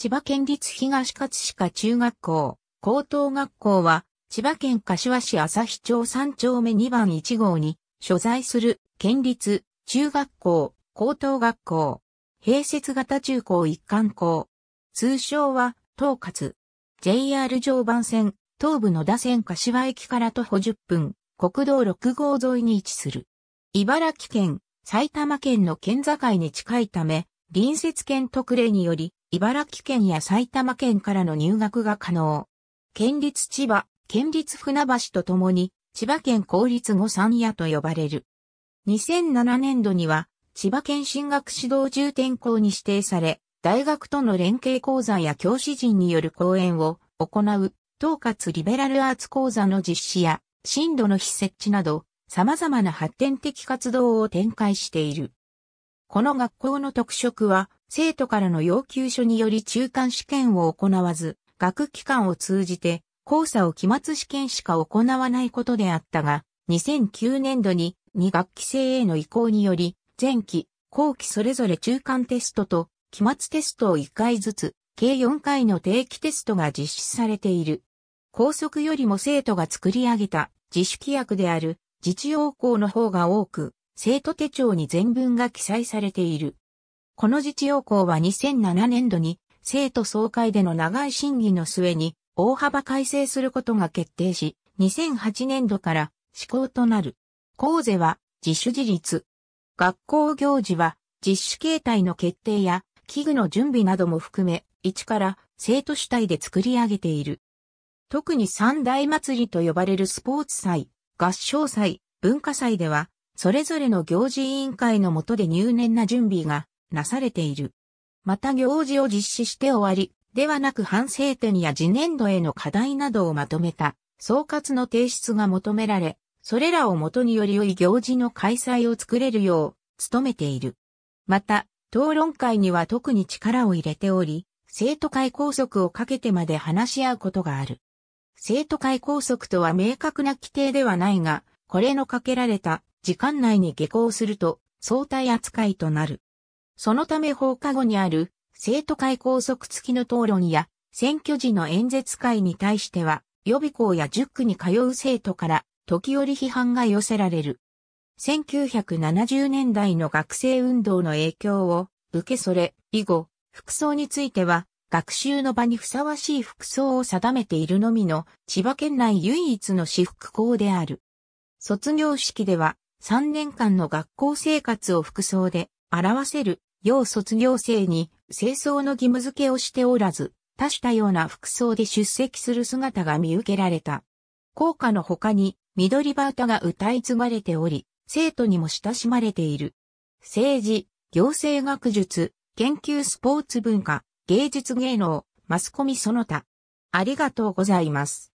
千葉県立東葛飾中学校、高等学校は、千葉県柏市日町3丁目2番1号に、所在する県立中学校、高等学校、併設型中高一貫校、通称は、統括。JR 常磐線、東部野田線柏駅から徒歩10分、国道6号沿いに位置する。茨城県、埼玉県の県境に近いため、隣接県特例により、茨城県や埼玉県からの入学が可能。県立千葉、県立船橋とともに、千葉県公立後三夜と呼ばれる。2007年度には、千葉県進学指導重点校に指定され、大学との連携講座や教師陣による講演を行う、統括リベラルアーツ講座の実施や、進路の非設置など、様々な発展的活動を展開している。この学校の特色は、生徒からの要求書により中間試験を行わず、学期間を通じて、交差を期末試験しか行わないことであったが、2009年度に2学期制への移行により、前期、後期それぞれ中間テストと期末テストを1回ずつ、計4回の定期テストが実施されている。校則よりも生徒が作り上げた自主規約である自治要項の方が多く、生徒手帳に全文が記載されている。この自治要項は2007年度に生徒総会での長い審議の末に大幅改正することが決定し、2008年度から施行となる。講座は自主自立。学校行事は実施形態の決定や器具の準備なども含め、一から生徒主体で作り上げている。特に三大祭りと呼ばれるスポーツ祭、合唱祭、文化祭では、それぞれの行事委員会の下で入念な準備がなされている。また行事を実施して終わり、ではなく反省点や次年度への課題などをまとめた総括の提出が求められ、それらをもとにより良い行事の開催を作れるよう努めている。また、討論会には特に力を入れており、生徒会拘束をかけてまで話し合うことがある。生徒会拘束とは明確な規定ではないが、これのかけられた時間内に下校すると相対扱いとなる。そのため放課後にある生徒会拘束付きの討論や選挙時の演説会に対しては予備校や塾に通う生徒から時折批判が寄せられる。1970年代の学生運動の影響を受けそれ以後、服装については学習の場にふさわしい服装を定めているのみの千葉県内唯一の私服校である。卒業式では3年間の学校生活を服装で表せる要卒業生に清掃の義務付けをしておらず、多種多様な服装で出席する姿が見受けられた。校歌の他に緑バータが歌い継がれており、生徒にも親しまれている。政治、行政学術、研究スポーツ文化、芸術芸能、マスコミその他。ありがとうございます。